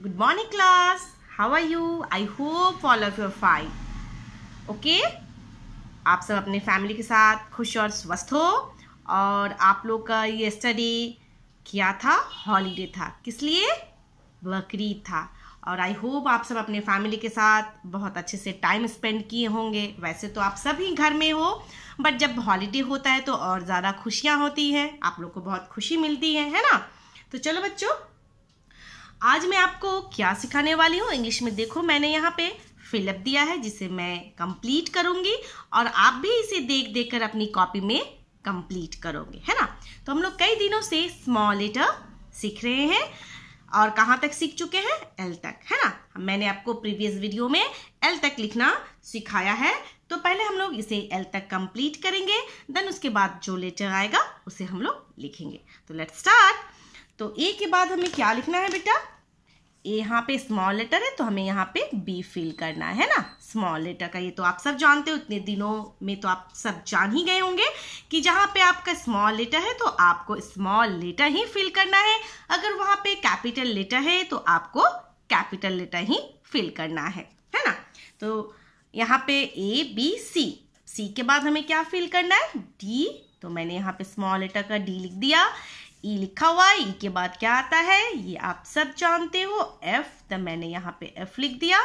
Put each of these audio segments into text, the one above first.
good morning class how are you i hope all of you are fine okay आप सब अपने family के साथ खुश और स्वस्थ हो और आप लोग का ये स्टडी किया था हॉलीडे था किस लिए बकरीद था और आई होप आप सब अपने फैमिली के साथ बहुत अच्छे से टाइम स्पेंड किए होंगे वैसे तो आप सभी घर में हो बट जब हॉलीडे होता है तो और ज़्यादा खुशियाँ होती हैं आप लोग को बहुत खुशी मिलती है है ना तो चलो बच्चों आज मैं आपको क्या सिखाने वाली हूँ इंग्लिश में देखो मैंने यहाँ पे फिलअप दिया है जिसे मैं कंप्लीट करूंगी और आप भी इसे देख देख कर अपनी कॉपी में कंप्लीट करोगे है ना तो हम लोग कई दिनों से स्मॉल लेटर सीख रहे हैं और कहाँ तक सीख चुके हैं एल तक है ना मैंने आपको प्रीवियस वीडियो में एल तक लिखना सिखाया है तो पहले हम लोग इसे एल तक कंप्लीट करेंगे देन उसके बाद जो लेटर आएगा उसे हम लोग लिखेंगे तो लेट स्टार्ट तो ए के बाद हमें क्या लिखना है बेटा ए यहाँ पे स्मॉल लेटर है तो हमें यहाँ पे बी फिल करना है ना स्मॉल लेटर का ये तो आप सब जानते हो इतने दिनों में तो आप सब जान ही गए होंगे कि जहाँ पे आपका स्मॉल लेटर है तो आपको स्मॉल लेटर ही फिल करना है अगर वहाँ पे कैपिटल लेटर है तो आपको कैपिटल लेटर ही फिल करना है है ना तो यहाँ पे ए बी सी सी के बाद हमें क्या फिल करना है डी तो मैंने यहाँ पे स्मॉल लेटर का डी लिख दिया ई लिखा हुआ ई के बाद क्या आता है ये आप सब जानते हो एफ तो मैंने यहाँ पे एफ लिख दिया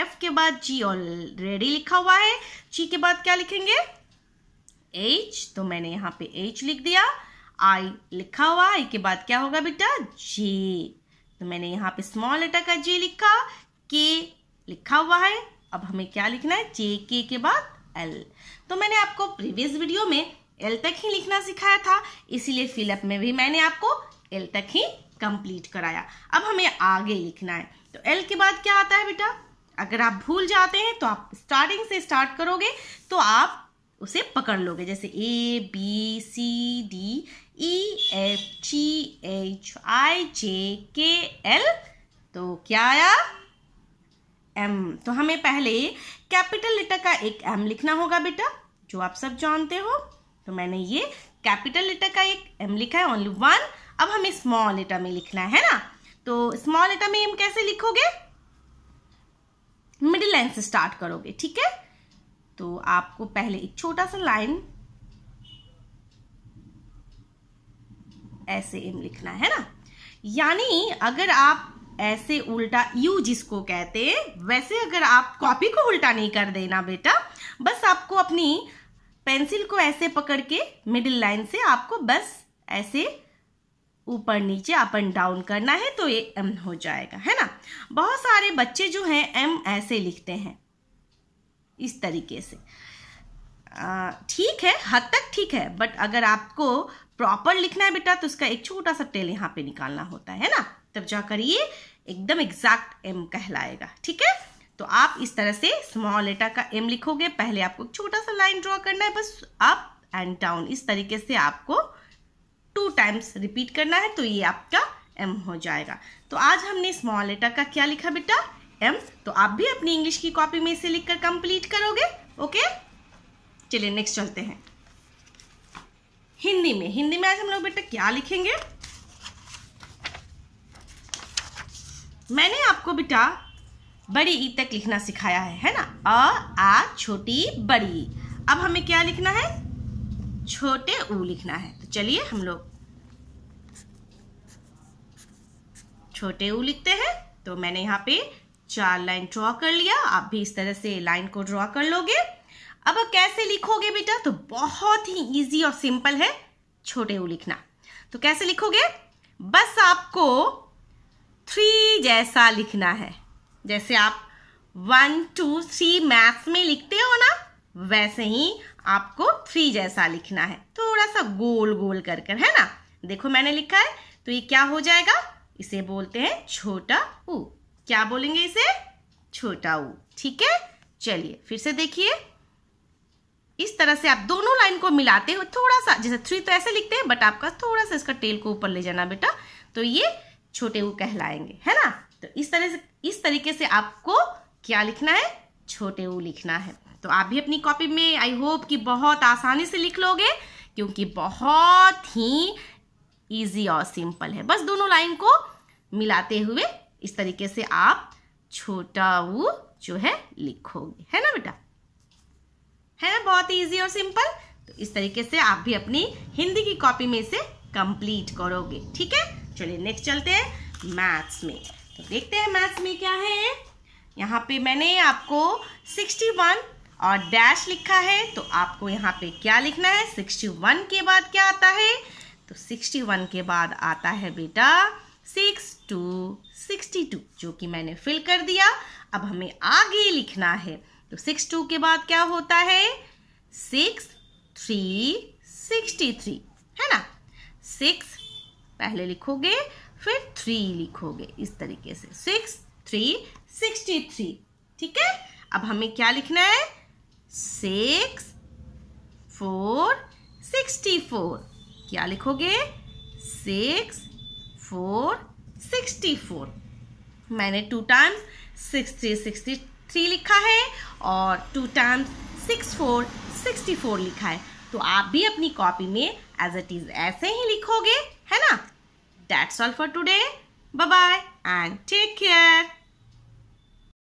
एफ के बाद जी ऑलरेडी लिखा हुआ है जी के बाद क्या लिखेंगे एच तो मैंने यहाँ पे एच लिख दिया आई लिखा हुआ आई के बाद क्या होगा बेटा जे तो मैंने यहाँ पे स्मॉल लेटर का जे लिखा के लिखा हुआ है अब हमें क्या लिखना है जे के के बाद एल तो मैंने आपको प्रीवियस वीडियो में एल तक ही लिखना सिखाया था इसीलिए फिलअप में भी मैंने आपको एल तक ही कंप्लीट कराया अब हमें आगे लिखना है तो एल के बाद क्या आता है बेटा अगर आप भूल जाते हैं तो आप स्टार्टिंग से स्टार्ट करोगे तो आप उसे पकड़ लोगे जैसे A B C D E F G H I J K L तो क्या आया एम तो हमें पहले कैपिटल लेटर का एक एम लिखना होगा बेटा जो आप सब जानते हो तो मैंने ये कैपिटल लेटर का एक एम लिखा है ओनली वन अब हमें स्मॉल लेटर में लिखना है ना तो स्मॉल लेटर में एम कैसे लिखोगे मिडिल लाइन से स्टार्ट करोगे ठीक है तो आपको पहले एक छोटा सा लाइन ऐसे एम लिखना है ना यानी अगर आप ऐसे उल्टा यू जिसको कहते हैं वैसे अगर आप कॉपी को उल्टा नहीं कर देना बेटा बस आपको अपनी पेंसिल को ऐसे पकड़ के मिडिल लाइन से आपको बस ऐसे ऊपर नीचे अप एंड डाउन करना है तो ये एम हो जाएगा है ना बहुत सारे बच्चे जो हैं एम ऐसे लिखते हैं इस तरीके से ठीक है हद तक ठीक है बट अगर आपको प्रॉपर लिखना है बेटा तो उसका एक छोटा सा टेल यहाँ पे निकालना होता है ना तब जाकर ये एकदम एग्जैक्ट एम कहलाएगा ठीक है तो आप इस तरह से स्मॉल लेटर का एम लिखोगे पहले आपको छोटा सा लाइन ड्रॉ करना है बस अप एंड डाउन इस तरीके से आपको टू टाइम्स रिपीट करना है तो ये आपका एम हो जाएगा तो आज हमने स्मॉल लेटर का क्या लिखा बेटा एम तो आप भी अपनी इंग्लिश की कॉपी में इसे लिखकर कंप्लीट करोगे ओके चलिए नेक्स्ट चलते हैं हिंदी में हिंदी में आज हम लोग बेटा क्या लिखेंगे मैंने आपको बेटा बड़ी ई तक लिखना सिखाया है है ना अ आ छोटी बड़ी अब हमें क्या लिखना है छोटे ऊ लिखना है तो चलिए हम लोग छोटे ऊ लिखते हैं तो मैंने यहाँ पे चार लाइन ड्रॉ कर लिया आप भी इस तरह से लाइन को ड्रॉ कर लोगे अब कैसे लिखोगे बेटा तो बहुत ही इजी और सिंपल है छोटे ऊ लिखना तो कैसे लिखोगे बस आपको थ्री जैसा लिखना है जैसे आप वन टू थ्री मैथ्स में लिखते हो ना वैसे ही आपको थ्री जैसा लिखना है थोड़ा सा गोल गोल कर कर है ना देखो मैंने लिखा है तो ये क्या हो जाएगा इसे बोलते हैं छोटा ऊ क्या बोलेंगे इसे छोटा ऊ ठीक है चलिए फिर से देखिए इस तरह से आप दोनों लाइन को मिलाते हो थोड़ा सा जैसे थ्री तो ऐसे लिखते हैं बट आपका थोड़ा सा इसका टेल को ऊपर ले जाना बेटा तो ये छोटे ऊ कहलाएंगे है ना तो इस तरह से इस तरीके से आपको क्या लिखना है छोटे ऊ लिखना है तो आप भी अपनी कॉपी में आई होप कि बहुत आसानी से लिख लोगे क्योंकि बहुत ही इजी और सिंपल है बस दोनों लाइन को मिलाते हुए इस तरीके से आप छोटा ऊ जो है लिखोगे है ना बेटा है ना बहुत इजी और सिंपल तो इस तरीके से आप भी अपनी हिंदी की कॉपी में इसे कंप्लीट करोगे ठीक है चलिए नेक्स्ट चलते हैं मैथ्स में तो देखते हैं मैथ्स में क्या है यहाँ पे मैंने आपको 61 और डैश लिखा है तो आपको यहाँ पे क्या लिखना है 61 के बाद क्या आता है तो 61 के बाद आता है बेटा सिक्स टू सिक्सटी टू जो कि मैंने फिल कर दिया अब हमें आगे लिखना है तो सिक्स टू के बाद क्या होता है सिक्स थ्री सिक्सटी थ्री है ना सिक्स पहले लिखोगे फिर थ्री लिखोगे इस तरीके से सिक्स थ्री सिक्सटी थ्री ठीक है अब हमें क्या लिखना है सिक्स फोर सिक्सटी फोर क्या लिखोगे सिक्स फोर सिक्सटी फोर मैंने two times six three sixty three लिखा है और two times six four sixty four लिखा है तो आप भी अपनी कॉपी में एज इट इज़ ऐसे ही लिखोगे है ना That's all for today. Bye-bye and take care.